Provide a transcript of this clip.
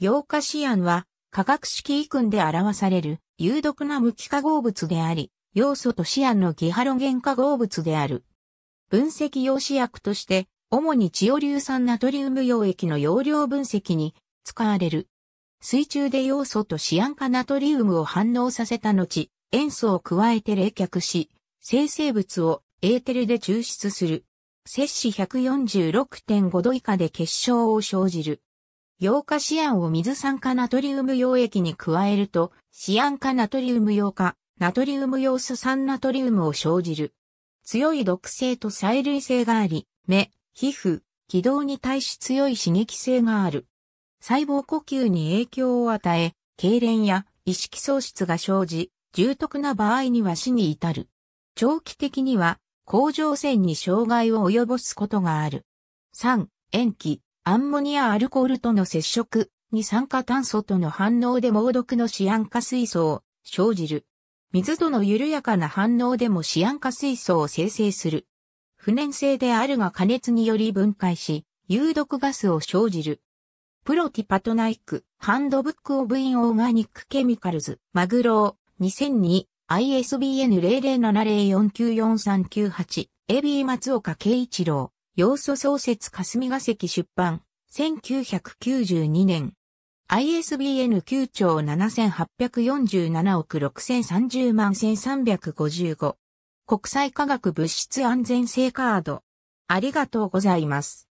ヨ化カシアンは化学式異群で表される有毒な無機化合物であり、要素とシアンのギハロゲン化合物である。分析用試薬として、主にチオ硫酸ナトリウム溶液の容量分析に使われる。水中で要素とシアン化ナトリウムを反応させた後、塩素を加えて冷却し、生成物をエーテルで抽出する。摂氏146.5度以下で結晶を生じる。溶化シアンを水酸化ナトリウム溶液に加えると、シアン化ナトリウム溶化、ナトリウム溶素酸ナトリウムを生じる。強い毒性と細類性があり、目、皮膚、気道に対し強い刺激性がある。細胞呼吸に影響を与え、痙攣や意識喪失が生じ、重篤な場合には死に至る。長期的には、甲状腺に障害を及ぼすことがある。3、塩基。アンモニアアルコールとの接触、二酸化炭素との反応で猛毒のシアン化水素を生じる。水との緩やかな反応でもシアン化水素を生成する。不燃性であるが加熱により分解し、有毒ガスを生じる。プロティパトナイク、ハンドブックオブインオーガニックケミカルズ、マグロー、2002、ISBN 0070494398、エビー松岡慶一郎。要素創設霞が関出版、1992年。ISBN 9兆7847億6030万1355。国際科学物質安全性カード。ありがとうございます。